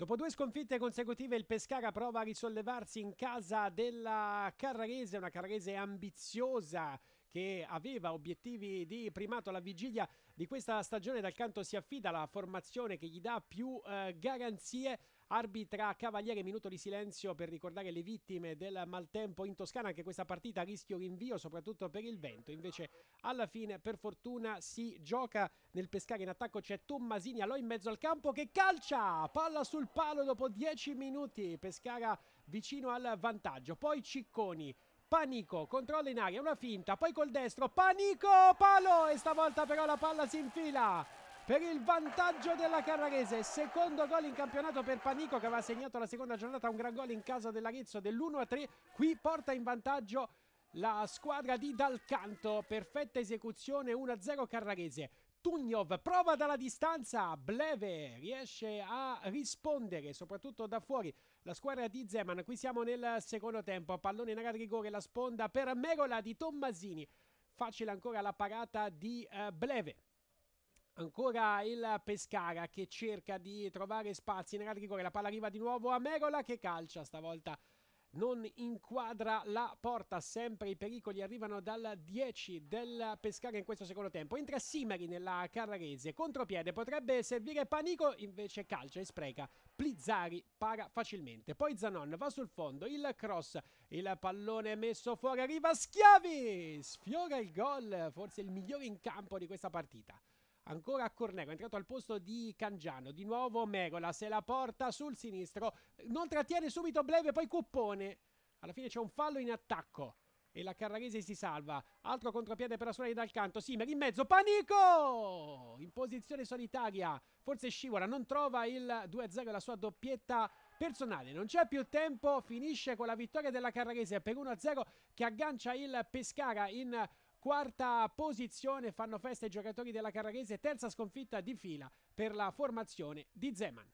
Dopo due sconfitte consecutive il Pescara prova a risollevarsi in casa della Carrarese, una Carrarese ambiziosa che aveva obiettivi di primato alla vigilia di questa stagione. Dal canto si affida la formazione che gli dà più eh, garanzie. Arbitra Cavaliere, minuto di silenzio per ricordare le vittime del maltempo in Toscana. Anche questa partita a rischio rinvio, soprattutto per il vento. Invece, alla fine, per fortuna, si gioca nel pescare in attacco. C'è Tommasini, allo in mezzo al campo che calcia, palla sul palo dopo 10 minuti. Pescara vicino al vantaggio. Poi Cicconi Panico, controllo in aria, una finta, poi col destro, Panico, palo e stavolta però la palla si infila per il vantaggio della Carrarese. Secondo gol in campionato per Panico che aveva segnato la seconda giornata un gran gol in casa dell'Arezzo dell'1-3. Qui porta in vantaggio la squadra di Dalcanto. Perfetta esecuzione 1-0 Carrarese. Tugnov prova dalla distanza, Bleve riesce a rispondere soprattutto da fuori la squadra di Zeman, qui siamo nel secondo tempo, pallone in area di rigore, la sponda per Merola di Tommasini, facile ancora la parata di eh, Bleve. Ancora il Pescara che cerca di trovare spazi in area di rigore, la palla arriva di nuovo a Merola che calcia stavolta non inquadra la porta, sempre i pericoli arrivano dal 10 del Pescara in questo secondo tempo. Entra Simeri nella Carrarese, contropiede, potrebbe servire Panico, invece calcia e spreca. Plizzari para facilmente, poi Zanon va sul fondo, il cross, il pallone messo fuori, arriva Schiavi, sfiora il gol, forse il migliore in campo di questa partita ancora Cornego, è entrato al posto di Cangiano, di nuovo Megola, se la porta sul sinistro, non trattiene subito Bleve, poi Cuppone, alla fine c'è un fallo in attacco e la Carraghese si salva. Altro contropiede per la Suoni dal canto. Simer in mezzo. Panico! In posizione solitaria. Forse scivola. Non trova il 2-0 la sua doppietta personale. Non c'è più tempo. Finisce con la vittoria della Carraghese per 1-0 che aggancia il Pescara in Quarta posizione fanno festa i giocatori della Carraghese, terza sconfitta di fila per la formazione di Zeman.